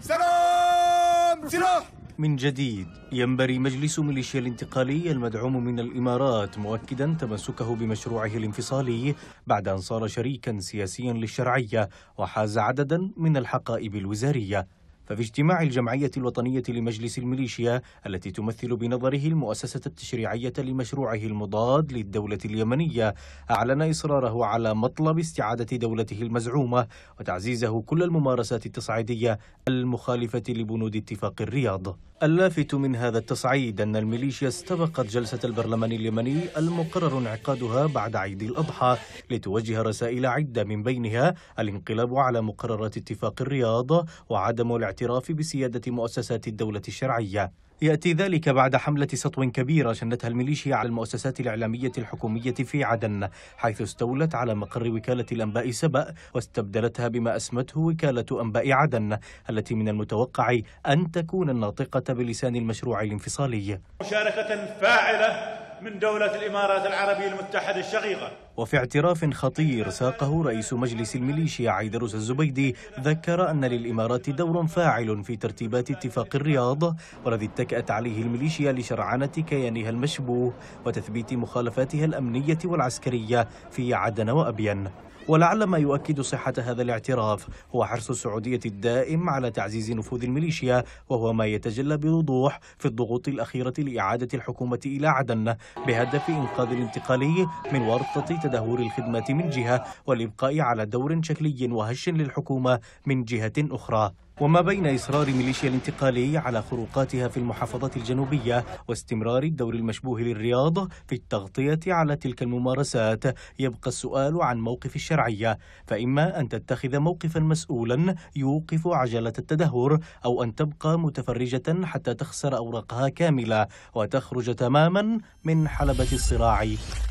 سلام سلاح من جديد ينبري مجلس ميليشيا الانتقالي المدعوم من الإمارات مؤكدا تمسكه بمشروعه الانفصالي بعد أن صار شريكا سياسيا للشرعية وحاز عددا من الحقائب الوزارية ففي اجتماع الجمعية الوطنية لمجلس الميليشيا التي تمثل بنظره المؤسسة التشريعية لمشروعه المضاد للدولة اليمنية أعلن إصراره على مطلب استعادة دولته المزعومة وتعزيزه كل الممارسات التصعيدية المخالفة لبنود اتفاق الرياض اللافت من هذا التصعيد أن الميليشيا استبقت جلسة البرلمان اليمني المقرر انعقادها بعد عيد الأضحى لتوجه رسائل عدة من بينها الانقلاب على مقررات اتفاق الرياض وعدم الاعتراف بسيادة مؤسسات الدولة الشرعية يأتي ذلك بعد حملة سطو كبيرة شنتها الميليشيا على المؤسسات الإعلامية الحكومية في عدن حيث استولت على مقر وكالة الأنباء سبأ واستبدلتها بما أسمته وكالة أنباء عدن التي من المتوقع أن تكون الناطقة بلسان المشروع الانفصالي مشاركة فاعلة من دولة الإمارات العربية المتحدة الشقيقة وفي اعتراف خطير ساقه رئيس مجلس الميليشيا عيدروس الزبيدي ذكر أن للإمارات دور فاعل في ترتيبات اتفاق الرياض والذي اتكأت عليه الميليشيا لشرعنة كيانها المشبوه وتثبيت مخالفاتها الأمنية والعسكرية في عدن وأبين ولعل ما يؤكد صحة هذا الاعتراف هو حرص السعودية الدائم على تعزيز نفوذ الميليشيا وهو ما يتجلى بوضوح في الضغوط الأخيرة لإعادة الحكومة إلى عدن بهدف إنقاذ الانتقالي من ورطة تدهور الخدمات من جهة والإبقاء على دور شكلي وهش للحكومة من جهة أخرى وما بين إصرار ميليشيا الانتقالي على خروقاتها في المحافظات الجنوبية واستمرار الدور المشبوه للرياض في التغطية على تلك الممارسات يبقى السؤال عن موقف الشرعية فإما أن تتخذ موقفا مسؤولا يوقف عجلة التدهور أو أن تبقى متفرجة حتى تخسر أوراقها كاملة وتخرج تماما من حلبة الصراع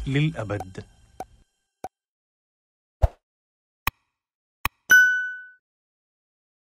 للأبد